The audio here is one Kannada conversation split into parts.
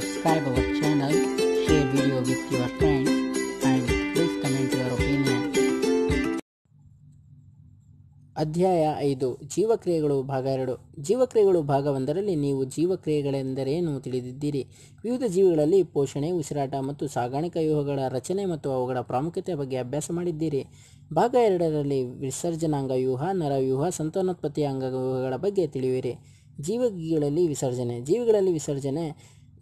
subscribe our channel, share video with your friends and please comment your opinion. ಅಧ್ಯಾಯ ಐದು ಜೀವಕ್ರಿಯೆಗಳು ಭಾಗ ಎರಡು ಜೀವಕ್ರಿಯೆಗಳು ಭಾಗವೊಂದರಲ್ಲಿ ನೀವು ಜೀವಕ್ರಿಯೆಗಳೆಂದರೇನು ತಿಳಿದಿದ್ದೀರಿ ವಿವಿಧ ಜೀವಿಗಳಲ್ಲಿ ಪೋಷಣೆ ಉಸಿರಾಟ ಮತ್ತು ಸಾಗಾಣಿಕಾ ವ್ಯೂಹಗಳ ರಚನೆ ಮತ್ತು ಅವುಗಳ ಪ್ರಾಮುಖ್ಯತೆ ಬಗ್ಗೆ ಅಭ್ಯಾಸ ಮಾಡಿದ್ದೀರಿ ಭಾಗ ಎರಡರಲ್ಲಿ ವಿಸರ್ಜನಾಂಗ ವ್ಯೂಹ ನರವ್ಯೂಹ ಸಂತಾನೋತ್ಪತ್ತಿಯ ಅಂಗವ್ಯೂಹಗಳ ಬಗ್ಗೆ ತಿಳಿಯುವಿರಿ ಜೀವಿಗಳಲ್ಲಿ ವಿಸರ್ಜನೆ ಜೀವಿಗಳಲ್ಲಿ ವಿಸರ್ಜನೆ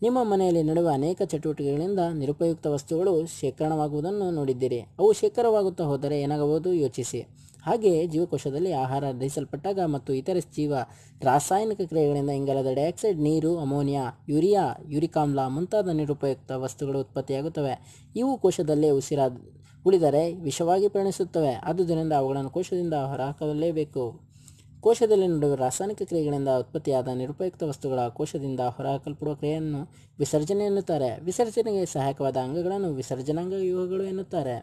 ನಿಮ್ಮ ಮನೆಯಲ್ಲಿ ನಡೆಯುವ ಅನೇಕ ಚಟುವಟಿಕೆಗಳಿಂದ ನಿರುಪಯುಕ್ತ ವಸ್ತುಗಳು ಶೇಖರಣವಾಗುವುದನ್ನು ನೋಡಿದ್ದೀರಿ ಅವು ಶೇಖರವಾಗುತ್ತಾ ಹೋದರೆ ಏನಾಗಬಹುದು ಯೋಚಿಸಿ ಹಾಗೆಯೇ ಜೀವಕೋಶದಲ್ಲಿ ಆಹಾರ ದಹಿಸಲ್ಪಟ್ಟಾಗ ಮತ್ತು ಇತರ ಜೀವ ರಾಸಾಯನಿಕ ಕ್ರಿಯೆಗಳಿಂದ ಇಂಗಾಲದ ಡೈಆಕ್ಸೈಡ್ ನೀರು ಅಮೋನಿಯಾ ಯೂರಿಯಾ ಯೂರಿಕಾಮ್ಲ ಮುಂತಾದ ನಿರುಪಯುಕ್ತ ವಸ್ತುಗಳು ಉತ್ಪತ್ತಿಯಾಗುತ್ತವೆ ಇವು ಕೋಶದಲ್ಲೇ ಉಸಿರಾದ ಉಳಿದರೆ ವಿಷವಾಗಿ ಪರಿಣಿಸುತ್ತವೆ ಆದುದರಿಂದ ಅವುಗಳನ್ನು ಕೋಶದಿಂದ ಹೊರಹಾಕಲೇಬೇಕು ಕೋಶದಲ್ಲಿ ನಡೆಯುವ ರಾಸಾಯನಿಕ ಕ್ರಿಯೆಗಳಿಂದ ಉತ್ಪತ್ತಿಯಾದ ನಿರುಪಯುಕ್ತ ವಸ್ತುಗಳ ಕೋಶದಿಂದ ಹೊರಹಾಕಲ್ಪಡುವ ಕ್ರಿಯೆಯನ್ನು ವಿಸರ್ಜನೆ ಎನ್ನುತ್ತಾರೆ ವಿಸರ್ಜನೆಗೆ ಸಹಾಯಕವಾದ ಅಂಗಗಳನ್ನು ವಿಸರ್ಜನಾಂಗ ವ್ಯೂಹಗಳು ಎನ್ನುತ್ತಾರೆ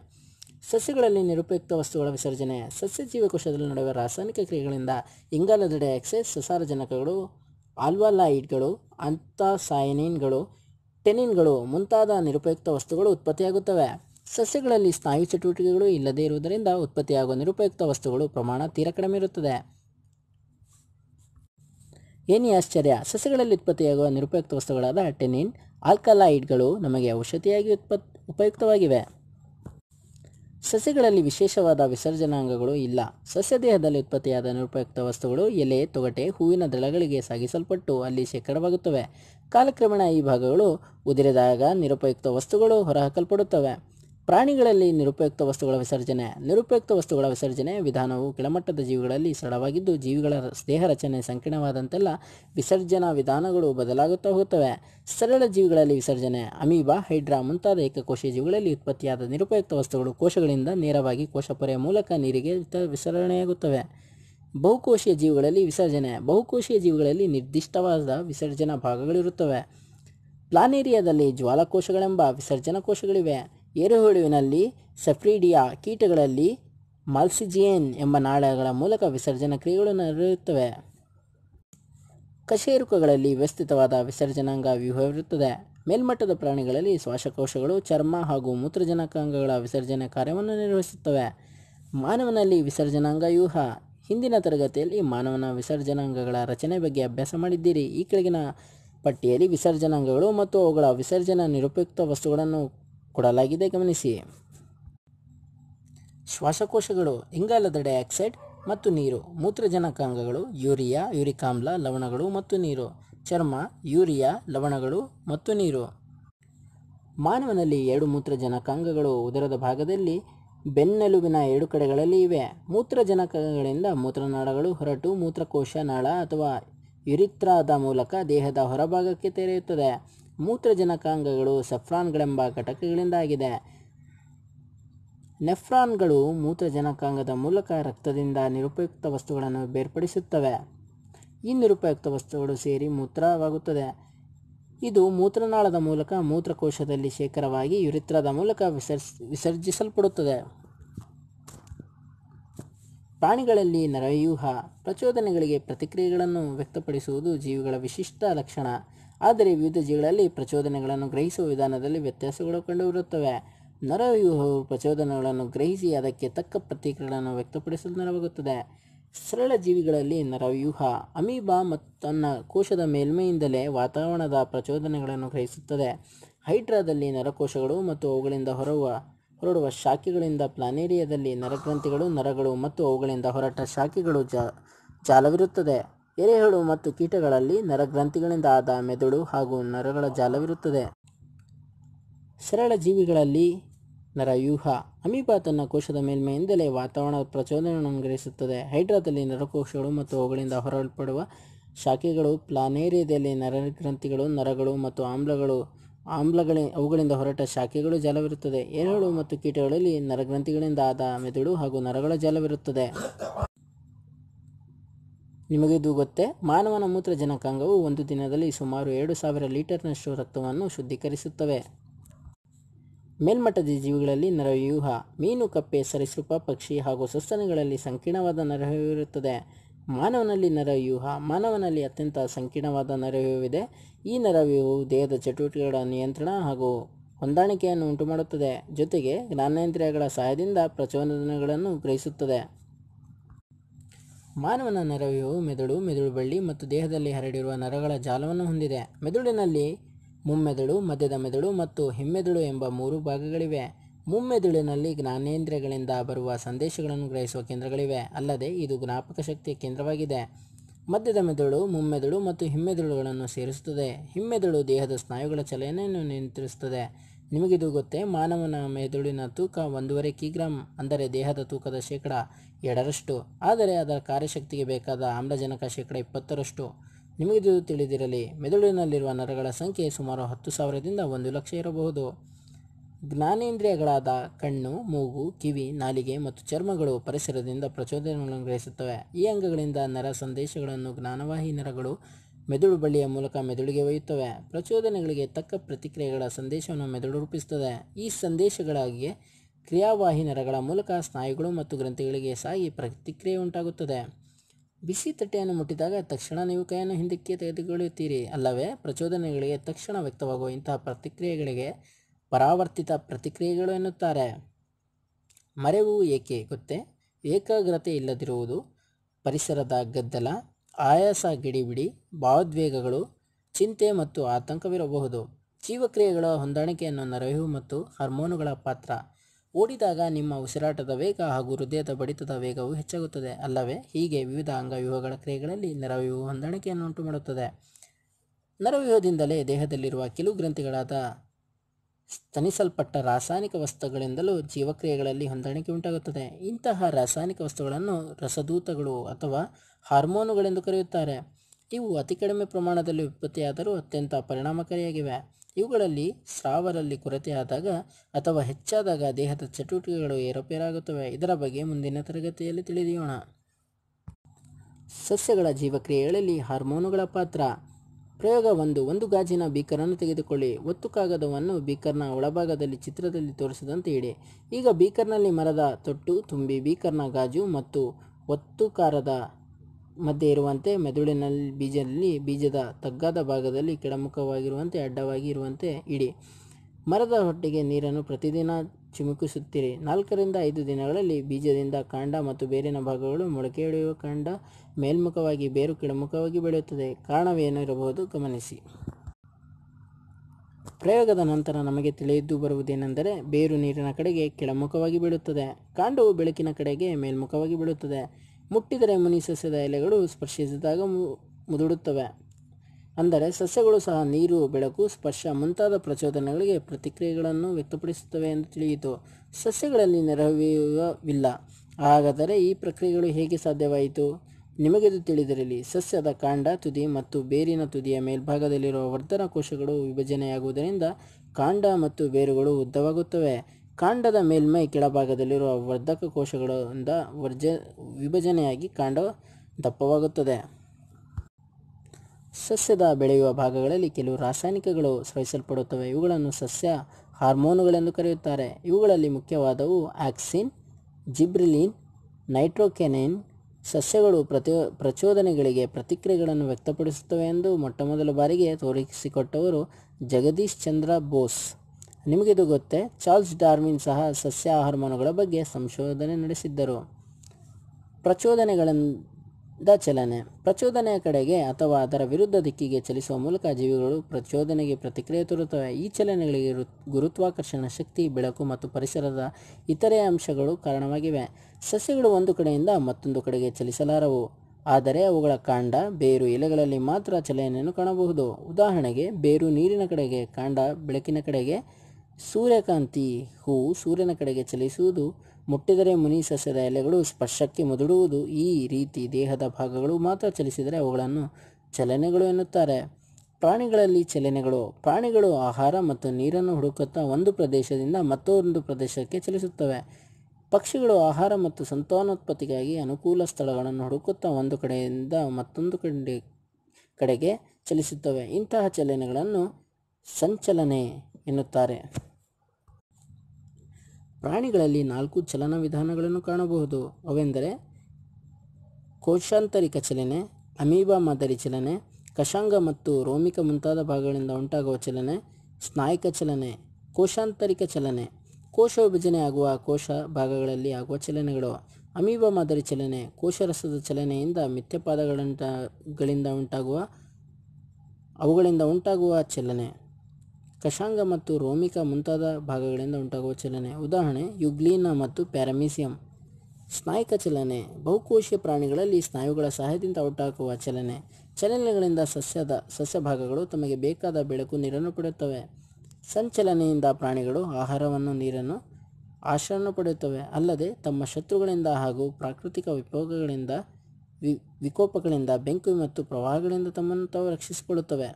ಸಸ್ಯಗಳಲ್ಲಿ ನಿರುಪಯುಕ್ತ ವಸ್ತುಗಳ ವಿಸರ್ಜನೆ ಸಸ್ಯ ಜೀವಕೋಶದಲ್ಲಿ ನಡೆಯುವ ರಾಸಾಯನಿಕ ಕ್ರಿಯೆಗಳಿಂದ ಇಂಗಾಲದೆಡೆ ಎಕ್ಸೈಸ್ ಸಸಾರಜನಕಗಳು ಆಲ್ವಾಲಾಯಿಡ್ಗಳು ಅಂತಸೈನಿನ್ಗಳು ಟೆನಿನ್ಗಳು ಮುಂತಾದ ನಿರುಪಯುಕ್ತ ವಸ್ತುಗಳು ಉತ್ಪತ್ತಿಯಾಗುತ್ತವೆ ಸಸ್ಯಗಳಲ್ಲಿ ಸ್ನಾಯು ಚಟುವಟಿಕೆಗಳು ಇಲ್ಲದೇ ಇರುವುದರಿಂದ ಉತ್ಪತ್ತಿಯಾಗುವ ನಿರುಪಯುಕ್ತ ವಸ್ತುಗಳು ಪ್ರಮಾಣ ತೀರ ಕಡಿಮೆ ಇರುತ್ತದೆ ಏನೇ ಆಶ್ಚರ್ಯ ಸಸ್ಯಗಳಲ್ಲಿ ಉತ್ಪತ್ತಿಯಾಗುವ ನಿರುಪಯುಕ್ತ ವಸ್ತುಗಳಾದ ಟೆನಿನ್ ಆಲ್ಕಲಾಯಿಡ್ಗಳು ನಮಗೆ ಔಷಧಿಯಾಗಿ ಉತ್ಪತ್ ಉಪಯುಕ್ತವಾಗಿವೆ ಸಸ್ಯಗಳಲ್ಲಿ ವಿಶೇಷವಾದ ವಿಸರ್ಜನಾಂಗಗಳು ಇಲ್ಲ ಸಸ್ಯ ದೇಹದಲ್ಲಿ ಉತ್ಪತ್ತಿಯಾದ ನಿರುಪಯುಕ್ತ ವಸ್ತುಗಳು ಎಲೆ ತೊಗಟೆ ಹೂವಿನ ದಳಗಳಿಗೆ ಸಾಗಿಸಲ್ಪಟ್ಟು ಅಲ್ಲಿ ಶೇಖರವಾಗುತ್ತವೆ ಕಾಲಕ್ರಮೇಣ ಈ ಭಾಗಗಳು ಉದುರಿದಾಗ ನಿರುಪಯುಕ್ತ ವಸ್ತುಗಳು ಹೊರಹಾಕಲ್ಪಡುತ್ತವೆ ಪ್ರಾಣಿಗಳಲ್ಲಿ ನಿರುಪಯುಕ್ತ ವಸ್ತುಗಳ ವಿಸರ್ಜನೆ ನಿರುಪಯುಕ್ತ ವಸ್ತುಗಳ ವಿಸರ್ಜನೆ ವಿಧಾನವು ಕೆಳಮಟ್ಟದ ಜೀವಿಗಳಲ್ಲಿ ಸರಳವಾಗಿದ್ದು ಜೀವಿಗಳ ದೇಹ ರಚನೆ ಸಂಕೀರ್ಣವಾದಂತೆಲ್ಲ ವಿಸರ್ಜನಾ ವಿಧಾನಗಳು ಬದಲಾಗುತ್ತಾ ಹೋಗುತ್ತವೆ ಸರಳ ಜೀವಿಗಳಲ್ಲಿ ವಿಸರ್ಜನೆ ಅಮೀಬಾ ಹೈಡ್ರಾ ಮುಂತಾದ ಏಕಕೋಶ ಜೀವಿಗಳಲ್ಲಿ ಉತ್ಪತ್ತಿಯಾದ ನಿರುಪಯುಕ್ತ ವಸ್ತುಗಳು ಕೋಶಗಳಿಂದ ನೇರವಾಗಿ ಕೋಶಪೊರೆಯ ಮೂಲಕ ನೀರಿಗೆ ವಿಸರಣೆಯಾಗುತ್ತವೆ ಬಹುಕೋಶೀಯ ಜೀವಿಗಳಲ್ಲಿ ವಿಸರ್ಜನೆ ಬಹುಕೋಶೀಯ ಜೀವಿಗಳಲ್ಲಿ ನಿರ್ದಿಷ್ಟವಾದ ವಿಸರ್ಜನಾ ಭಾಗಗಳಿರುತ್ತವೆ ಪ್ಲಾನೇರಿಯಾದಲ್ಲಿ ಜ್ವಾಲಕೋಶಗಳೆಂಬ ವಿಸರ್ಜನಾ ಕೋಶಗಳಿವೆ ಎರೆಹುಳುವಿನಲ್ಲಿ ಸೆಫ್ರಿಡಿಯಾ ಕೀಟಗಳಲ್ಲಿ ಮಾಲ್ಸಿಜಿಯೇನ್ ಎಂಬ ನಾಳಗಳ ಮೂಲಕ ವಿಸರ್ಜನಾ ಕ್ರಿಯೆಗಳು ನಡೆಯುತ್ತವೆ ಕಶೇರುಕಗಳಲ್ಲಿ ವ್ಯವಸ್ಥಿತವಾದ ವಿಸರ್ಜನಾಂಗ ವ್ಯೂಹವಿರುತ್ತದೆ ಮೇಲ್ಮಟ್ಟದ ಪ್ರಾಣಿಗಳಲ್ಲಿ ಶ್ವಾಸಕೋಶಗಳು ಚರ್ಮ ಹಾಗೂ ಮೂತ್ರಜನಕಾಂಗಗಳ ವಿಸರ್ಜನೆ ಕಾರ್ಯವನ್ನು ನಿರ್ವಹಿಸುತ್ತವೆ ಮಾನವನಲ್ಲಿ ವಿಸರ್ಜನಾಂಗ ವ್ಯೂಹ ಹಿಂದಿನ ತರಗತಿಯಲ್ಲಿ ಮಾನವನ ವಿಸರ್ಜನಾಂಗಗಳ ರಚನೆ ಬಗ್ಗೆ ಅಭ್ಯಾಸ ಮಾಡಿದ್ದೀರಿ ಈ ಕೆಳಗಿನ ಪಟ್ಟಿಯಲ್ಲಿ ವಿಸರ್ಜನಾಂಗಗಳು ಮತ್ತು ಅವುಗಳ ವಿಸರ್ಜನಾ ನಿರುಪಯುಕ್ತ ವಸ್ತುಗಳನ್ನು ಕೊಡಲಾಗಿದೆ ಗಮನಿಸಿ ಶ್ವಾಸಕೋಶಗಳು ಇಂಗಾಲದ ಡೈಆಕ್ಸೈಡ್ ಮತ್ತು ನೀರು ಮೂತ್ರಜನಕಾಂಗಗಳು ಯೂರಿಯಾ ಯೂರಿಕಾಮ್ಲ ಲವಣಗಳು ಮತ್ತು ನೀರು ಚರ್ಮ ಯೂರಿಯಾ ಲವಣಗಳು ಮತ್ತು ನೀರು ಮಾನವನಲ್ಲಿ ಎರಡು ಮೂತ್ರಜನಕಾಂಗಗಳು ಉದರದ ಭಾಗದಲ್ಲಿ ಬೆನ್ನೆಲುಬಿನ ಎರಡು ಕಡೆಗಳಲ್ಲಿ ಇವೆ ಮೂತ್ರಜನಕಗಳಿಂದ ಮೂತ್ರನಾಳಗಳು ಹೊರಟು ಮೂತ್ರಕೋಶ ನಾಳ ಅಥವಾ ಯುರಿತ್ರಾದ ಮೂಲಕ ದೇಹದ ಹೊರಭಾಗಕ್ಕೆ ತೆರೆಯುತ್ತದೆ ಮೂತ್ರಜನಕಾಂಗಗಳು ಸಫ್ರಾನ್ಗಳೆಂಬ ಘಟಕಗಳಿಂದಾಗಿದೆ ನೆಫ್ರಾನ್ಗಳು ಮೂತ್ರಜನಕಾಂಗದ ಮೂಲಕ ರಕ್ತದಿಂದ ನಿರುಪಯುಕ್ತ ವಸ್ತುಗಳನ್ನು ಬೇರ್ಪಡಿಸುತ್ತವೆ ಈ ನಿರುಪಯುಕ್ತ ವಸ್ತುಗಳು ಸೇರಿ ಮೂತ್ರವಾಗುತ್ತದೆ ಇದು ಮೂತ್ರನಾಳದ ಮೂಲಕ ಮೂತ್ರಕೋಶದಲ್ಲಿ ಶೇಖರವಾಗಿ ಯುರಿತ್ರದ ಮೂಲಕ ವಿಸರ್ಜ್ ವಿಸರ್ಜಿಸಲ್ಪಡುತ್ತದೆ ಪ್ರಾಣಿಗಳಲ್ಲಿ ನರವ್ಯೂಹ ಪ್ರಚೋದನೆಗಳಿಗೆ ಪ್ರತಿಕ್ರಿಯೆಗಳನ್ನು ವ್ಯಕ್ತಪಡಿಸುವುದು ಜೀವಿಗಳ ವಿಶಿಷ್ಟ ಲಕ್ಷಣ ಆದರೆ ವಿವಿಧ ಜೀವಿಗಳಲ್ಲಿ ಪ್ರಚೋದನೆಗಳನ್ನು ಗ್ರಹಿಸುವ ವಿಧಾನದಲ್ಲಿ ವ್ಯತ್ಯಾಸಗಳು ಕಂಡುಬರುತ್ತವೆ ನರವ್ಯೂಹವು ಪ್ರಚೋದನೆಗಳನ್ನು ಗ್ರಹಿಸಿ ಅದಕ್ಕೆ ತಕ್ಕ ಪ್ರತಿಕ್ರಿಯೆಗಳನ್ನು ವ್ಯಕ್ತಪಡಿಸಲು ನೆರವಾಗುತ್ತದೆ ಸರಳ ಜೀವಿಗಳಲ್ಲಿ ನರವ್ಯೂಹ ಅಮೀಬಾ ಮತ್ತು ತನ್ನ ಕೋಶದ ಮೇಲ್ಮೈಯಿಂದಲೇ ವಾತಾವರಣದ ಪ್ರಚೋದನೆಗಳನ್ನು ಗ್ರಹಿಸುತ್ತದೆ ಹೈಡ್ರಾದಲ್ಲಿ ನರಕೋಶಗಳು ಮತ್ತು ಅವುಗಳಿಂದ ಹೊರವ ಹೊರಡುವ ಶಾಖೆಗಳಿಂದ ಪ್ಲಾನೇರಿಯಾದಲ್ಲಿ ನರಗ್ರಂಥಿಗಳು ನರಗಳು ಮತ್ತು ಅವುಗಳಿಂದ ಹೊರಟ ಶಾಖೆಗಳು ಜಾಲವಿರುತ್ತದೆ ಎರೆಹುಳು ಮತ್ತು ಕೀಟಗಳಲ್ಲಿ ನರಗ್ರಂಥಿಗಳಿಂದ ಆದ ಮೆದುಳು ಹಾಗೂ ನರಗಳ ಜಾಲವಿರುತ್ತದೆ ಸರಳ ಜೀವಿಗಳಲ್ಲಿ ನರವ್ಯೂಹ ಅಮೀಬಾ ತನ್ನ ಕೋಶದ ಮೇಲ್ಮೈಯಿಂದಲೇ ವಾತಾವರಣ ಪ್ರಚೋದನೆಯನ್ನು ಗ್ರಹಿಸುತ್ತದೆ ಹೈಡ್ರಾದಲ್ಲಿ ನರಕೋಶಗಳು ಮತ್ತು ಅವುಗಳಿಂದ ಹೊರಲ್ಪಡುವ ಶಾಖೆಗಳು ಪ್ಲಾನೇರಿಯದಲ್ಲಿ ನರಗ್ರಂಥಿಗಳು ನರಗಳು ಮತ್ತು ಆಮ್ಲಗಳು ಆಮ್ಲಗಳಿ ಅವುಗಳಿಂದ ಹೊರಟ ಶಾಖೆಗಳು ಜಾಲವಿರುತ್ತದೆ ಎರೆಹುಳು ಮತ್ತು ಕೀಟಗಳಲ್ಲಿ ನರಗ್ರಂಥಿಗಳಿಂದ ಆದ ಮೆದುಳು ಹಾಗೂ ನರಗಳ ಜಾಲವಿರುತ್ತದೆ ನಿಮಗಿದು ಗೊತ್ತೇ ಮಾನವನ ಮೂತ್ರ ಜನಕಾಂಗವು ಒಂದು ದಿನದಲ್ಲಿ ಸುಮಾರು ಎರಡು ಸಾವಿರ ಲೀಟರ್ನಷ್ಟು ರಕ್ತವನ್ನು ಶುದ್ಧೀಕರಿಸುತ್ತವೆ ಮೇಲ್ಮಟ್ಟದ ಜೀವಿಗಳಲ್ಲಿ ನರವ್ಯೂಹ ಮೀನು ಕಪ್ಪೆ ಸರಿಸೃಪ ಪಕ್ಷಿ ಹಾಗೂ ಸಸ್ತನಗಳಲ್ಲಿ ಸಂಕೀರ್ಣವಾದ ಇರುತ್ತದೆ ಮಾನವನಲ್ಲಿ ನರವ್ಯೂಹ ಮಾನವನಲ್ಲಿ ಅತ್ಯಂತ ಸಂಕೀರ್ಣವಾದ ನರವ್ಯೂಹವಿದೆ ಈ ನರವ್ಯೂಹವು ದೇಹದ ಚಟುವಟಿಕೆಗಳ ನಿಯಂತ್ರಣ ಹಾಗೂ ಹೊಂದಾಣಿಕೆಯನ್ನು ಉಂಟುಮಾಡುತ್ತದೆ ಜೊತೆಗೆ ಜ್ಞಾನೇಂದ್ರಿಯಗಳ ಸಹಾಯದಿಂದ ಪ್ರಚೋದನೆಗಳನ್ನು ಗ್ರಹಿಸುತ್ತದೆ ಮಾನವನ ನರವು ಮೆದುಳು ಮೆದುಳು ಬಳ್ಳಿ ಮತ್ತು ದೇಹದಲ್ಲಿ ಹರಡಿರುವ ನರಗಳ ಜಾಲವನ್ನು ಹೊಂದಿದೆ. ಮೆದುಳಿನಲ್ಲಿ ಮುಮ್ಮೆದುಳು, ಮಧ್ಯದ ಮೆದುಳು ಮತ್ತು ಹಿಮ್ಮೆದುಳು ಎಂಬ ಮೂರು ಭಾಗಗಳಿವೆ. ಮುಮ್ಮೆದುಳಿನಲ್ಲಿ ಜ್ಞಾನೇಂದ್ರಿಯಗಳಿಂದ ಬರುವ ಸಂದೇಶಗಳನ್ನು ಗ್ರಹಿಸುವ ಕೇಂದ್ರಗಳಿವೆ, ಅಲ್ಲದೆ ಇದು ಜ್ಞಾಪಕ ಶಕ್ತಿಯ ಕೇಂದ್ರವಾಗಿದೆ. ಮಧ್ಯದ ಮೆದುಳು ಮುಮ್ಮೆದುಳು ಮತ್ತು ಹಿಮ್ಮೆದುಳುಗಳನ್ನು ಸೇರಿಸುತ್ತದೆ. ಹಿಮ್ಮೆದುಳು ದೇಹದ ಸ್ನಾಯುಗಳ ಚಲನೆಯನ್ನು ನಿಯಂತ್ರಿಸುತ್ತದೆ. ನಿಮಗಿದು ಗೊತ್ತೇ, ಮಾನವನ ಮೆದುಳಿನ ತೂಕ ಒಂದೂವರೆ ಕಿ ಅಂದರೆ ದೇಹದ ತೂಕದ ಶೇಕಡ ಎರಡರಷ್ಟು ಆದರೆ ಅದರ ಕಾರ್ಯಶಕ್ತಿಗೆ ಬೇಕಾದ ಆಮ್ಲಜನಕ ಶೇಕಡ ಇಪ್ಪತ್ತರಷ್ಟು ನಿಮಗಿದು ತಿಳಿದಿರಲಿ ಮೆದುಳಿನಲ್ಲಿರುವ ನರಗಳ ಸಂಖ್ಯೆ ಸುಮಾರು ಹತ್ತು ಸಾವಿರದಿಂದ ಒಂದು ಲಕ್ಷ ಇರಬಹುದು ಜ್ಞಾನೇಂದ್ರಿಯಗಳಾದ ಕಣ್ಣು ಮೂಗು ಕಿವಿ ನಾಲಿಗೆ ಮತ್ತು ಚರ್ಮಗಳು ಪರಿಸರದಿಂದ ಪ್ರಚೋದನೆಗಳನ್ನು ಗ್ರಹಿಸುತ್ತವೆ ಈ ಅಂಗಗಳಿಂದ ನರ ಸಂದೇಶಗಳನ್ನು ಜ್ಞಾನವಾಹಿ ನರಗಳು ಮೆದುಳು ಬಳ್ಳಿಯ ಮೂಲಕ ಮೆದುಳಿಗೆ ಒಯ್ಯುತ್ತವೆ ಪ್ರಚೋದನೆಗಳಿಗೆ ತಕ್ಕ ಪ್ರತಿಕ್ರಿಯೆಗಳ ಸಂದೇಶವನ್ನು ಮೆದುಳು ರೂಪಿಸುತ್ತದೆ ಈ ಸಂದೇಶಗಳಾಗಿ ಕ್ರಿಯಾವಾಹಿ ನರಗಳ ಮೂಲಕ ಸ್ನಾಯುಗಳು ಮತ್ತು ಗ್ರಂಥಿಗಳಿಗೆ ಸಾಗಿ ಪ್ರತಿಕ್ರಿಯೆ ಉಂಟಾಗುತ್ತದೆ ಬಿಸಿ ತಟ್ಟೆಯನ್ನು ಮುಟ್ಟಿದಾಗ ತಕ್ಷಣ ನೀವು ಕೈಯನ್ನು ಹಿಂದಕ್ಕೆ ತೆಗೆದುಕೊಳ್ಳುತ್ತೀರಿ ಅಲ್ಲವೇ ಪ್ರಚೋದನೆಗಳಿಗೆ ತಕ್ಷಣ ವ್ಯಕ್ತವಾಗುವ ಇಂತಹ ಪ್ರತಿಕ್ರಿಯೆಗಳಿಗೆ ಪರಾವರ್ತಿತ ಪ್ರತಿಕ್ರಿಯೆಗಳು ಎನ್ನುತ್ತಾರೆ ಮರೆವು ಏಕೆ ಗೊತ್ತೇ ಏಕಾಗ್ರತೆ ಇಲ್ಲದಿರುವುದು ಪರಿಸರದ ಗದ್ದಲ ಆಯಾಸ ಗಿಡಿಬಿಡಿ ಭಾವೋದ್ವೇಗಗಳು ಚಿಂತೆ ಮತ್ತು ಆತಂಕವಿರಬಹುದು ಜೀವಕ್ರಿಯೆಗಳ ಹೊಂದಾಣಿಕೆಯನ್ನು ನರವಿವು ಮತ್ತು ಹಾರ್ಮೋನುಗಳ ಪಾತ್ರ ಓಡಿದಾಗ ನಿಮ್ಮ ಉಸಿರಾಟದ ವೇಗ ಹಾಗೂ ಹೃದಯದ ಬಡಿತದ ವೇಗವು ಹೆಚ್ಚಾಗುತ್ತದೆ ಅಲ್ಲವೇ ಹೀಗೆ ವಿವಿಧ ಅಂಗವ್ಯೂಹಗಳ ಕ್ರಿಯೆಗಳಲ್ಲಿ ನರವ್ಯೂಹ ಹೊಂದಾಣಿಕೆಯನ್ನು ಉಂಟುಮಾಡುತ್ತದೆ ನರವ್ಯೂಹದಿಂದಲೇ ದೇಹದಲ್ಲಿರುವ ಕೆಲವು ಗ್ರಂಥಿಗಳಾದ ಸ್ತನಿಸಲ್ಪಟ್ಟ ರಾಸಾಯನಿಕ ವಸ್ತುಗಳಿಂದಲೂ ಜೀವಕ್ರಿಯೆಗಳಲ್ಲಿ ಹೊಂದಾಣಿಕೆ ಉಂಟಾಗುತ್ತದೆ ಇಂತಹ ರಾಸಾಯನಿಕ ವಸ್ತುಗಳನ್ನು ರಸದೂತಗಳು ಅಥವಾ ಹಾರ್ಮೋನುಗಳೆಂದು ಕರೆಯುತ್ತಾರೆ ಇವು ಅತಿ ಕಡಿಮೆ ಪ್ರಮಾಣದಲ್ಲಿ ಉತ್ಪತ್ತಿಯಾದರೂ ಅತ್ಯಂತ ಪರಿಣಾಮಕಾರಿಯಾಗಿವೆ ಇವುಗಳಲ್ಲಿ ಸ್ರಾವರಲ್ಲಿ ಕೊರತೆಯಾದಾಗ ಅಥವಾ ಹೆಚ್ಚಾದಾಗ ದೇಹದ ಚಟುವಟಿಕೆಗಳು ಏರುಪೇರಾಗುತ್ತವೆ ಇದರ ಬಗ್ಗೆ ಮುಂದಿನ ತರಗತಿಯಲ್ಲಿ ತಿಳಿದಿಯೋಣ ಸಸ್ಯಗಳ ಜೀವಕ್ರಿಯೆಗಳಲ್ಲಿ ಹಾರ್ಮೋನುಗಳ ಪಾತ್ರ ಪ್ರಯೋಗ ಒಂದು ಒಂದು ಗಾಜಿನ ಬೀಕರನ್ನು ತೆಗೆದುಕೊಳ್ಳಿ ಒತ್ತು ಕಾಗದವನ್ನು ಬೀಕರ್ನ ಒಳಭಾಗದಲ್ಲಿ ಚಿತ್ರದಲ್ಲಿ ತೋರಿಸಿದಂತೆ ಇಡಿ ಈಗ ಬೀಕರ್ನಲ್ಲಿ ಮರದ ತೊಟ್ಟು ತುಂಬಿ ಬೀಕರ್ನ ಗಾಜು ಮತ್ತು ಒತ್ತುಕಾರದ ಮಧ್ಯೆ ಇರುವಂತೆ ಮೆದುಳಿನಲ್ಲಿ ಬೀಜದಲ್ಲಿ ಬೀಜದ ತಗ್ಗಾದ ಭಾಗದಲ್ಲಿ ಕೆಳಮುಖವಾಗಿರುವಂತೆ ಅಡ್ಡವಾಗಿ ಇರುವಂತೆ ಇಡಿ ಮರದ ಹೊಟ್ಟೆಗೆ ನೀರನ್ನು ಪ್ರತಿದಿನ ಚಿಮುಕಿಸುತ್ತಿರಿ ನಾಲ್ಕರಿಂದ ಐದು ದಿನಗಳಲ್ಲಿ ಬೀಜದಿಂದ ಕಾಂಡ ಮತ್ತು ಬೇರಿನ ಭಾಗಗಳು ಮೊಳಕೆಯೊಡೆಯುವ ಕಾಂಡ ಮೇಲ್ಮುಖವಾಗಿ ಬೇರು ಕೆಳಮುಖವಾಗಿ ಬೆಳೆಯುತ್ತದೆ ಕಾರಣವೇನಿರಬಹುದು ಗಮನಿಸಿ ಪ್ರಯೋಗದ ನಂತರ ನಮಗೆ ತಿಳಿಯಿದ್ದು ಬರುವುದೇನೆಂದರೆ ಬೇರು ನೀರಿನ ಕಡೆಗೆ ಕೆಳಮುಖವಾಗಿ ಬೀಳುತ್ತದೆ ಕಾಂಡವು ಬೆಳಕಿನ ಕಡೆಗೆ ಮೇಲ್ಮುಖವಾಗಿ ಬೀಳುತ್ತದೆ ಮುಟ್ಟಿದರೆ ಮುನಿ ಸಸ್ಯದ ಎಲೆಗಳು ಸ್ಪರ್ಶಿಸಿದಾಗ ಮುದುಡುತ್ತವೆ ಅಂದರೆ ಸಸ್ಯಗಳು ಸಹ ನೀರು ಬೆಳಕು ಸ್ಪರ್ಶ ಮುಂತಾದ ಪ್ರಚೋದನೆಗಳಿಗೆ ಪ್ರತಿಕ್ರಿಯೆಗಳನ್ನು ವ್ಯಕ್ತಪಡಿಸುತ್ತವೆ ಎಂದು ತಿಳಿಯಿತು ಸಸ್ಯಗಳಲ್ಲಿ ನೆರವಿಲ್ಲ ಹಾಗಾದರೆ ಈ ಪ್ರಕ್ರಿಯೆಗಳು ಹೇಗೆ ಸಾಧ್ಯವಾಯಿತು ನಿಮಗಿದು ತಿಳಿದಿರಲಿ ಸಸ್ಯದ ಕಾಂಡ ತುದಿ ಮತ್ತು ಬೇರಿನ ತುದಿಯ ಮೇಲ್ಭಾಗದಲ್ಲಿರುವ ವರ್ಧನ ಕೋಶಗಳು ವಿಭಜನೆಯಾಗುವುದರಿಂದ ಕಾಂಡ ಮತ್ತು ಬೇರುಗಳು ಉದ್ದವಾಗುತ್ತವೆ ಕಾಂಡದ ಮೇಲ್ಮೈ ಕೆಳಭಾಗದಲ್ಲಿರುವ ವರ್ಧಕ ಕೋಶಗಳಿಂದ ವರ್ಜ ವಿಭಜನೆಯಾಗಿ ಕಾಂಡ ದಪ್ಪವಾಗುತ್ತದೆ ಸಸ್ಯದ ಬೆಳೆಯುವ ಭಾಗಗಳಲ್ಲಿ ಕೆಲವು ರಾಸಾಯನಿಕಗಳು ಸ್ರವಿಸಲ್ಪಡುತ್ತವೆ ಇವುಗಳನ್ನು ಸಸ್ಯ ಹಾರ್ಮೋನುಗಳೆಂದು ಕರೆಯುತ್ತಾರೆ ಇವುಗಳಲ್ಲಿ ಮುಖ್ಯವಾದವು ಆಕ್ಸಿನ್ ಜಿಬ್ರಿಲಿನ್ ನೈಟ್ರೋಕೆನೈನ್ ಸಸ್ಯಗಳು ಪ್ರತಿ ಪ್ರಚೋದನೆಗಳಿಗೆ ಪ್ರತಿಕ್ರಿಯೆಗಳನ್ನು ವ್ಯಕ್ತಪಡಿಸುತ್ತವೆ ಎಂದು ಮೊಟ್ಟಮೊದಲ ಬಾರಿಗೆ ತೋರಿಸಿಕೊಟ್ಟವರು ಜಗದೀಶ್ ಚಂದ್ರ ಬೋಸ್ ನಿಮಗಿದು ಗೊತ್ತೇ ಚಾರ್ಲ್ಸ್ ಡಾರ್ವಿನ್ ಸಹ ಸಸ್ಯ ಹಾರ್ಮೋನುಗಳ ಬಗ್ಗೆ ಸಂಶೋಧನೆ ನಡೆಸಿದ್ದರು ಪ್ರಚೋದನೆಗಳಿಂದ ಚಲನೆ ಪ್ರಚೋದನೆಯ ಕಡೆಗೆ ಅಥವಾ ಅದರ ವಿರುದ್ಧ ದಿಕ್ಕಿಗೆ ಚಲಿಸುವ ಮೂಲಕ ಜೀವಿಗಳು ಪ್ರಚೋದನೆಗೆ ಪ್ರತಿಕ್ರಿಯೆ ತೋರುತ್ತವೆ ಈ ಚಲನೆಗಳಿಗೆ ಗುರುತ್ವಾಕರ್ಷಣ ಶಕ್ತಿ ಬೆಳಕು ಮತ್ತು ಪರಿಸರದ ಇತರೆ ಅಂಶಗಳು ಕಾರಣವಾಗಿವೆ ಸಸ್ಯಗಳು ಒಂದು ಕಡೆಯಿಂದ ಮತ್ತೊಂದು ಕಡೆಗೆ ಚಲಿಸಲಾರವು ಆದರೆ ಅವುಗಳ ಕಾಂಡ ಬೇರು ಎಲೆಗಳಲ್ಲಿ ಮಾತ್ರ ಚಲನೆಯನ್ನು ಕಾಣಬಹುದು ಉದಾಹರಣೆಗೆ ಬೇರು ನೀರಿನ ಕಡೆಗೆ ಕಾಂಡ ಬೆಳಕಿನ ಕಡೆಗೆ ಸೂರ್ಯಕಾಂತಿ ಹೂವು ಸೂರ್ಯನ ಕಡೆಗೆ ಚಲಿಸುವುದು ಮುಟ್ಟಿದರೆ ಮುನಿ ಸಸ್ಯದ ಎಲೆಗಳು ಸ್ಪರ್ಶಕ್ಕೆ ಮುದುಡುವುದು ಈ ರೀತಿ ದೇಹದ ಭಾಗಗಳು ಮಾತ್ರ ಚಲಿಸಿದರೆ ಅವುಗಳನ್ನು ಚಲನೆಗಳು ಎನ್ನುತ್ತಾರೆ ಪ್ರಾಣಿಗಳಲ್ಲಿ ಚಲನೆಗಳು ಪ್ರಾಣಿಗಳು ಆಹಾರ ಮತ್ತು ನೀರನ್ನು ಹುಡುಕುತ್ತಾ ಒಂದು ಪ್ರದೇಶದಿಂದ ಮತ್ತೊಂದು ಪ್ರದೇಶಕ್ಕೆ ಚಲಿಸುತ್ತವೆ ಪಕ್ಷಿಗಳು ಆಹಾರ ಮತ್ತು ಸಂತಾನೋತ್ಪತ್ತಿಗಾಗಿ ಅನುಕೂಲ ಸ್ಥಳಗಳನ್ನು ಹುಡುಕುತ್ತಾ ಒಂದು ಕಡೆಯಿಂದ ಮತ್ತೊಂದು ಕಡೆ ಕಡೆಗೆ ಚಲಿಸುತ್ತವೆ ಇಂತಹ ಚಲನೆಗಳನ್ನು ಸಂಚಲನೆ ಎನ್ನುತ್ತಾರೆ ಪ್ರಾಣಿಗಳಲ್ಲಿ ನಾಲ್ಕು ಚಲನ ವಿಧಾನಗಳನ್ನು ಕಾಣಬಹುದು ಅವೆಂದರೆ ಕೋಶಾಂತರಿಕ ಚಲನೆ ಅಮೀಬಾ ಮಾದರಿ ಚಲನೆ ಕಶಾಂಗ ಮತ್ತು ರೋಮಿಕ ಮುಂತಾದ ಭಾಗಗಳಿಂದ ಉಂಟಾಗುವ ಚಲನೆ ಸ್ನಾಯಿಕ ಚಲನೆ ಕೋಶಾಂತರಿಕ ಚಲನೆ ಕೋಶ ವಿಭಜನೆ ಆಗುವ ಕೋಶ ಭಾಗಗಳಲ್ಲಿ ಆಗುವ ಚಲನೆಗಳು ಅಮೀಬ ಮಾದರಿ ಚಲನೆ ಕೋಶರಸದ ಚಲನೆಯಿಂದ ಮಿಥ್ಯಪಾದಗಳಿಂದ ಉಂಟಾಗುವ ಅವುಗಳಿಂದ ಉಂಟಾಗುವ ಚಲನೆ ಕಶಾಂಗ ಮತ್ತು ರೋಮಿಕ ಮುಂತಾದ ಭಾಗಗಳಿಂದ ಉಂಟಾಗುವ ಚಲನೆ ಉದಾಹರಣೆ ಯುಗ್ಲೀನ ಮತ್ತು ಪ್ಯಾರಮೀಸಿಯಂ ಸ್ನಾಯಿಕ ಚಲನೆ ಬಹುಕೋಶೀಯ ಪ್ರಾಣಿಗಳಲ್ಲಿ ಸ್ನಾಯುಗಳ ಸಹಾಯದಿಂದ ಉಂಟಾಗುವ ಚಲನೆ ಚಲನೆಗಳಿಂದ ಸಸ್ಯದ ಸಸ್ಯ ಭಾಗಗಳು ತಮಗೆ ಬೇಕಾದ ಬೆಳಕು ನೀರನ್ನು ಪಡೆಯುತ್ತವೆ ಸಂಚಲನೆಯಿಂದ ಪ್ರಾಣಿಗಳು ಆಹಾರವನ್ನು ನೀರನ್ನು ಆಶ್ರಯವನ್ನು ಪಡೆಯುತ್ತವೆ ಅಲ್ಲದೆ ತಮ್ಮ ಶತ್ರುಗಳಿಂದ ಹಾಗೂ ಪ್ರಾಕೃತಿಕ ವಿಭಾಗಗಳಿಂದ ವಿ ವಿಕೋಪಗಳಿಂದ ಬೆಂಕು ಮತ್ತು ಪ್ರವಾಹಗಳಿಂದ ತಮ್ಮನ್ನು ತಾವು ರಕ್ಷಿಸಿಕೊಳ್ಳುತ್ತವೆ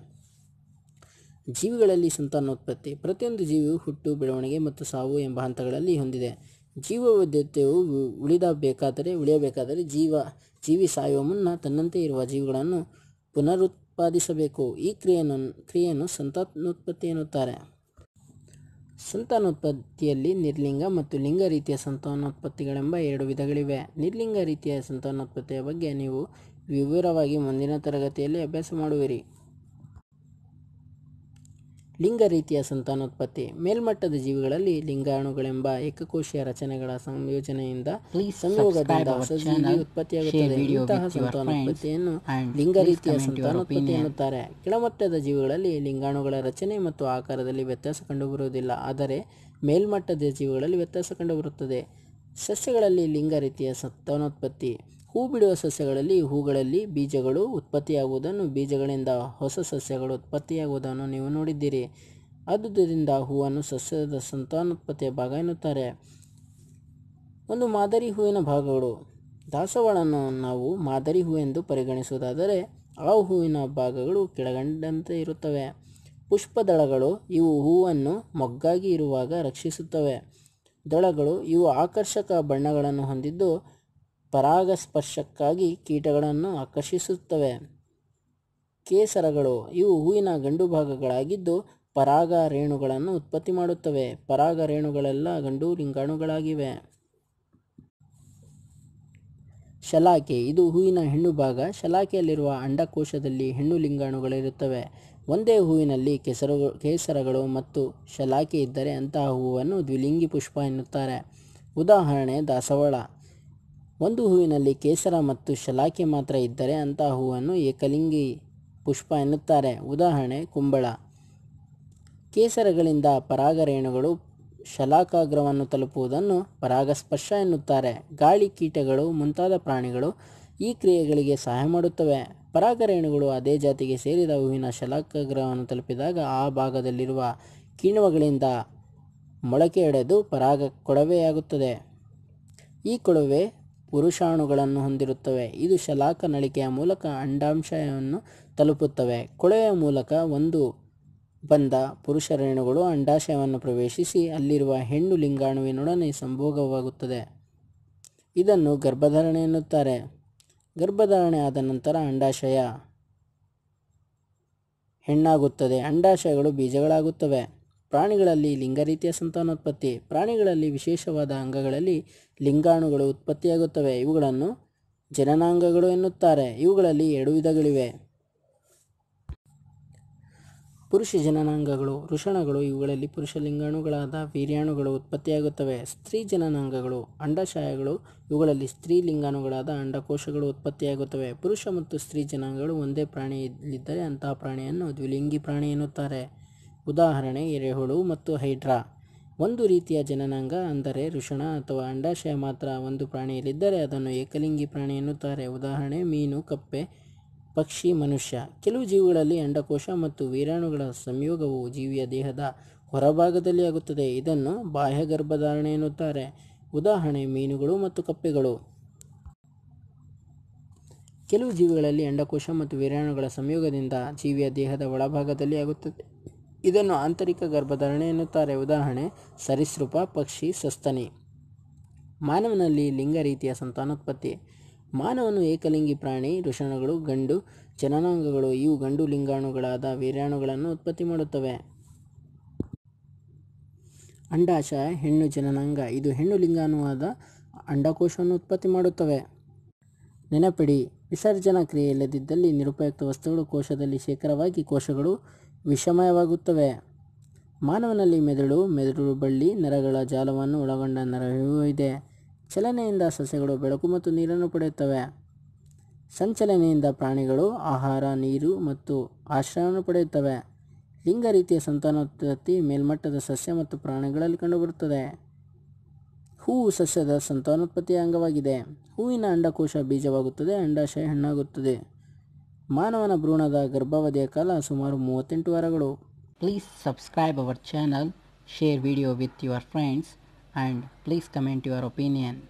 ಜೀವಿಗಳಲ್ಲಿ ಸಂತಾನೋತ್ಪತ್ತಿ ಪ್ರತಿಯೊಂದು ಜೀವಿಯು ಹುಟ್ಟು ಬೆಳವಣಿಗೆ ಮತ್ತು ಸಾವು ಎಂಬ ಹಂತಗಳಲ್ಲಿ ಹೊಂದಿದೆ ಜೀವ ವೈದ್ಯತೆಯು ಬೇಕಾದರೆ ಉಳಿಯಬೇಕಾದರೆ ಜೀವ ಜೀವಿ ಸಾಯುವ ಮುನ್ನ ತನ್ನಂತೆ ಇರುವ ಜೀವಿಗಳನ್ನು ಪುನರುತ್ಪಾದಿಸಬೇಕು ಈ ಕ್ರಿಯೆಯನ್ನು ಕ್ರಿಯೆಯನ್ನು ಸಂತಾನೋತ್ಪತ್ತಿ ಎನ್ನುತ್ತಾರೆ ಸಂತಾನೋತ್ಪತ್ತಿಯಲ್ಲಿ ನಿರ್ಲಿಂಗ ಮತ್ತು ಲಿಂಗ ರೀತಿಯ ಸಂತಾನೋತ್ಪತ್ತಿಗಳೆಂಬ ಎರಡು ವಿಧಗಳಿವೆ ನಿರ್ಲಿಂಗ ರೀತಿಯ ಸಂತಾನೋತ್ಪತ್ತಿಯ ಬಗ್ಗೆ ನೀವು ವಿವರವಾಗಿ ಮುಂದಿನ ತರಗತಿಯಲ್ಲಿ ಅಭ್ಯಾಸ ಮಾಡುವಿರಿ ಲಿಂಗ ರೀತಿಯ ಸಂತಾನೋತ್ಪತ್ತಿ ಮೇಲ್ಮಟ್ಟದ ಜೀವಿಗಳಲ್ಲಿ ಲಿಂಗಾಣುಗಳೆಂಬ ಏಕಕೋಶೀಯ ರಚನೆಗಳ ಸಂಯೋಜನೆಯಿಂದ ಸಂಯೋಗದಿಂದ ಉತ್ಪತ್ತಿಯಾಗುತ್ತದೆ ಇಂತಹ ಸಂತಾನೋತ್ಪತ್ತಿಯನ್ನು ಲಿಂಗ ರೀತಿಯ ಸಂತಾನೋತ್ಪತ್ತಿ ಎನ್ನುತ್ತಾರೆ ಕೆಳಮಟ್ಟದ ಜೀವಿಗಳಲ್ಲಿ ಲಿಂಗಾಣುಗಳ ರಚನೆ ಮತ್ತು ಆಕಾರದಲ್ಲಿ ವ್ಯತ್ಯಾಸ ಕಂಡುಬರುವುದಿಲ್ಲ ಆದರೆ ಮೇಲ್ಮಟ್ಟದ ಜೀವಿಗಳಲ್ಲಿ ವ್ಯತ್ಯಾಸ ಕಂಡುಬರುತ್ತದೆ ಸಸ್ಯಗಳಲ್ಲಿ ಲಿಂಗ ರೀತಿಯ ಸಂತಾನೋತ್ಪತ್ತಿ ಹೂ ಬಿಡುವ ಸಸ್ಯಗಳಲ್ಲಿ ಹೂಗಳಲ್ಲಿ ಬೀಜಗಳು ಉತ್ಪತ್ತಿಯಾಗುವುದನ್ನು ಬೀಜಗಳಿಂದ ಹೊಸ ಸಸ್ಯಗಳು ಉತ್ಪತ್ತಿಯಾಗುವುದನ್ನು ನೀವು ನೋಡಿದ್ದೀರಿ ಆದುದರಿಂದ ಹೂವನ್ನು ಸಸ್ಯದ ಸಂತಾನೋತ್ಪತ್ತಿಯ ಭಾಗ ಎನ್ನುತ್ತಾರೆ ಒಂದು ಮಾದರಿ ಹೂವಿನ ಭಾಗಗಳು ದಾಸವಾಳನ್ನು ನಾವು ಮಾದರಿ ಹೂವೆಂದು ಪರಿಗಣಿಸುವುದಾದರೆ ಆ ಹೂವಿನ ಭಾಗಗಳು ಕೆಳಗಂಡಂತೆ ಇರುತ್ತವೆ ದಳಗಳು ಇವು ಹೂವನ್ನು ಮೊಗ್ಗಾಗಿ ಇರುವಾಗ ರಕ್ಷಿಸುತ್ತವೆ ದಳಗಳು ಇವು ಆಕರ್ಷಕ ಬಣ್ಣಗಳನ್ನು ಹೊಂದಿದ್ದು ಪರಾಗಸ್ಪರ್ಶಕ್ಕಾಗಿ ಕೀಟಗಳನ್ನು ಆಕರ್ಷಿಸುತ್ತವೆ ಕೇಸರಗಳು ಇವು ಹೂವಿನ ಗಂಡು ಭಾಗಗಳಾಗಿದ್ದು ಪರಾಗ ರೇಣುಗಳನ್ನು ಉತ್ಪತ್ತಿ ಮಾಡುತ್ತವೆ ಪರಾಗ ರೇಣುಗಳೆಲ್ಲ ಗಂಡು ಲಿಂಗಾಣುಗಳಾಗಿವೆ ಶಲಾಕೆ ಇದು ಹೂವಿನ ಹೆಣ್ಣು ಭಾಗ ಶಲಾಕೆಯಲ್ಲಿರುವ ಅಂಡಕೋಶದಲ್ಲಿ ಹೆಣ್ಣು ಲಿಂಗಾಣುಗಳಿರುತ್ತವೆ ಒಂದೇ ಹೂವಿನಲ್ಲಿ ಕೆಸರು ಕೇಸರಗಳು ಮತ್ತು ಶಲಾಕೆ ಇದ್ದರೆ ಅಂತಹ ಹೂವನ್ನು ದ್ವಿಲಿಂಗಿ ಪುಷ್ಪ ಎನ್ನುತ್ತಾರೆ ಉದಾಹರಣೆ ದಾಸವಾಳ ಒಂದು ಹೂವಿನಲ್ಲಿ ಕೇಸರ ಮತ್ತು ಶಲಾಖೆ ಮಾತ್ರ ಇದ್ದರೆ ಅಂತಹ ಹೂವನ್ನು ಏಕಲಿಂಗಿ ಪುಷ್ಪ ಎನ್ನುತ್ತಾರೆ ಉದಾಹರಣೆ ಕುಂಬಳ ಕೇಸರಗಳಿಂದ ಪರಾಗರೇಣುಗಳು ಶಲಾಕಾಗ್ರವನ್ನು ತಲುಪುವುದನ್ನು ಪರಾಗಸ್ಪರ್ಶ ಎನ್ನುತ್ತಾರೆ ಗಾಳಿ ಕೀಟಗಳು ಮುಂತಾದ ಪ್ರಾಣಿಗಳು ಈ ಕ್ರಿಯೆಗಳಿಗೆ ಸಹಾಯ ಮಾಡುತ್ತವೆ ಪರಾಗರೇಣುಗಳು ಅದೇ ಜಾತಿಗೆ ಸೇರಿದ ಹೂವಿನ ಶಲಾಕಾಗ್ರಹವನ್ನು ತಲುಪಿದಾಗ ಆ ಭಾಗದಲ್ಲಿರುವ ಮೊಳಕೆ ಮೊಳಕೆಯೊಡೆದು ಪರಾಗ ಕೊಡವೆಯಾಗುತ್ತದೆ ಈ ಕೊಳವೆ ಪುರುಷಾಣುಗಳನ್ನು ಹೊಂದಿರುತ್ತವೆ ಇದು ಶಲಾಕ ನಳಿಕೆಯ ಮೂಲಕ ಅಂಡಾಂಶಯವನ್ನು ತಲುಪುತ್ತವೆ ಕೊಳೆಯ ಮೂಲಕ ಒಂದು ಬಂದ ಪುರುಷ ರೇಣುಗಳು ಅಂಡಾಶಯವನ್ನು ಪ್ರವೇಶಿಸಿ ಅಲ್ಲಿರುವ ಹೆಣ್ಣು ಲಿಂಗಾಣುವಿನೊಡನೆ ಸಂಭೋಗವಾಗುತ್ತದೆ ಇದನ್ನು ಗರ್ಭಧಾರಣೆ ಎನ್ನುತ್ತಾರೆ ಗರ್ಭಧಾರಣೆ ಆದ ನಂತರ ಅಂಡಾಶಯ ಹೆಣ್ಣಾಗುತ್ತದೆ ಅಂಡಾಶಯಗಳು ಬೀಜಗಳಾಗುತ್ತವೆ ಪ್ರಾಣಿಗಳಲ್ಲಿ ಲಿಂಗ ರೀತಿಯ ಸಂತಾನೋತ್ಪತ್ತಿ ಪ್ರಾಣಿಗಳಲ್ಲಿ ವಿಶೇಷವಾದ ಅಂಗಗಳಲ್ಲಿ ಲಿಂಗಾಣುಗಳು ಉತ್ಪತ್ತಿಯಾಗುತ್ತವೆ ಇವುಗಳನ್ನು ಜನನಾಂಗಗಳು ಎನ್ನುತ್ತಾರೆ ಇವುಗಳಲ್ಲಿ ಎರಡು ವಿಧಗಳಿವೆ ಪುರುಷ ಜನನಾಂಗಗಳು ವೃಷಣಗಳು ಇವುಗಳಲ್ಲಿ ಪುರುಷ ಲಿಂಗಾಣುಗಳಾದ ವೀರ್ಯಾಣುಗಳು ಉತ್ಪತ್ತಿಯಾಗುತ್ತವೆ ಸ್ತ್ರೀ ಜನನಾಂಗಗಳು ಅಂಡಾಶಯಗಳು ಇವುಗಳಲ್ಲಿ ಸ್ತ್ರೀ ಲಿಂಗಾಣುಗಳಾದ ಅಂಡಕೋಶಗಳು ಉತ್ಪತ್ತಿಯಾಗುತ್ತವೆ ಪುರುಷ ಮತ್ತು ಸ್ತ್ರೀ ಜನಾಂಗಗಳು ಒಂದೇ ಪ್ರಾಣಿಯಲ್ಲಿದ್ದರೆ ಅಂತಹ ಪ್ರಾಣಿಯನ್ನು ದ್ವಿಲಿಂಗಿ ಪ್ರಾಣಿ ಎನ್ನುತ್ತಾರೆ ಉದಾಹರಣೆ ಎರೆಹುಳು ಮತ್ತು ಹೈಡ್ರಾ ಒಂದು ರೀತಿಯ ಜನನಾಂಗ ಅಂದರೆ ಋಷಣ ಅಥವಾ ಅಂಡಾಶಯ ಮಾತ್ರ ಒಂದು ಪ್ರಾಣಿಯಲ್ಲಿದ್ದರೆ ಅದನ್ನು ಏಕಲಿಂಗಿ ಪ್ರಾಣಿ ಎನ್ನುತ್ತಾರೆ ಉದಾಹರಣೆ ಮೀನು ಕಪ್ಪೆ ಪಕ್ಷಿ ಮನುಷ್ಯ ಕೆಲವು ಜೀವಿಗಳಲ್ಲಿ ಅಂಡಕೋಶ ಮತ್ತು ವೀರಾಣುಗಳ ಸಂಯೋಗವು ಜೀವಿಯ ದೇಹದ ಹೊರಭಾಗದಲ್ಲಿ ಆಗುತ್ತದೆ ಇದನ್ನು ಬಾಹ್ಯ ಗರ್ಭಧಾರಣೆ ಎನ್ನುತ್ತಾರೆ ಉದಾಹರಣೆ ಮೀನುಗಳು ಮತ್ತು ಕಪ್ಪೆಗಳು ಕೆಲವು ಜೀವಿಗಳಲ್ಲಿ ಅಂಡಕೋಶ ಮತ್ತು ವೀರಾಣುಗಳ ಸಂಯೋಗದಿಂದ ಜೀವಿಯ ದೇಹದ ಒಳಭಾಗದಲ್ಲಿ ಆಗುತ್ತದೆ ಇದನ್ನು ಆಂತರಿಕ ಗರ್ಭಧಾರಣೆ ಎನ್ನುತ್ತಾರೆ ಉದಾಹರಣೆ ಸರೀಸೃಪ ಪಕ್ಷಿ ಸಸ್ತನಿ ಮಾನವನಲ್ಲಿ ಲಿಂಗ ರೀತಿಯ ಸಂತಾನೋತ್ಪತ್ತಿ ಮಾನವನು ಏಕಲಿಂಗಿ ಪ್ರಾಣಿ ಋಷಣಗಳು ಗಂಡು ಜನನಾಂಗಗಳು ಇವು ಗಂಡು ಲಿಂಗಾಣುಗಳಾದ ವೀರ್ಯಾಣುಗಳನ್ನು ಉತ್ಪತ್ತಿ ಮಾಡುತ್ತವೆ ಅಂಡಾಶಯ ಹೆಣ್ಣು ಜನನಾಂಗ ಇದು ಹೆಣ್ಣು ಲಿಂಗಾಣುವಾದ ಅಂಡಕೋಶವನ್ನು ಉತ್ಪತ್ತಿ ಮಾಡುತ್ತವೆ ನೆನಪಿಡಿ ವಿಸರ್ಜನಾ ಕ್ರಿಯೆ ಇಲ್ಲದಿದ್ದಲ್ಲಿ ನಿರುಪಯುಕ್ತ ವಸ್ತುಗಳು ಕೋಶದಲ್ಲಿ ಶೇಖರವಾಗಿ ಕೋಶಗಳು ವಿಷಮಯವಾಗುತ್ತವೆ ಮಾನವನಲ್ಲಿ ಮೆದುಳು ಮೆದುಳು ಬಳ್ಳಿ ನರಗಳ ಜಾಲವನ್ನು ಒಳಗೊಂಡ ನರವೂ ಇದೆ ಚಲನೆಯಿಂದ ಸಸ್ಯಗಳು ಬೆಳಕು ಮತ್ತು ನೀರನ್ನು ಪಡೆಯುತ್ತವೆ ಸಂಚಲನೆಯಿಂದ ಪ್ರಾಣಿಗಳು ಆಹಾರ ನೀರು ಮತ್ತು ಆಶ್ರಯವನ್ನು ಪಡೆಯುತ್ತವೆ ಲಿಂಗ ರೀತಿಯ ಸಂತಾನೋತ್ಪತ್ತಿ ಮೇಲ್ಮಟ್ಟದ ಸಸ್ಯ ಮತ್ತು ಪ್ರಾಣಿಗಳಲ್ಲಿ ಕಂಡುಬರುತ್ತದೆ ಹೂವು ಸಸ್ಯದ ಸಂತಾನೋತ್ಪತ್ತಿಯ ಅಂಗವಾಗಿದೆ ಹೂವಿನ ಅಂಡಕೋಶ ಬೀಜವಾಗುತ್ತದೆ ಅಂಡಾಶಯ ಹಣ್ಣಾಗುತ್ತದೆ ಮಾನವನ ಭ್ರೂಣದ ಗರ್ಭಾವಧಿಯ ಕಾಲ ಸುಮಾರು ಮೂವತ್ತೆಂಟು ವಾರಗಳು please subscribe our channel share video with your friends and please comment your opinion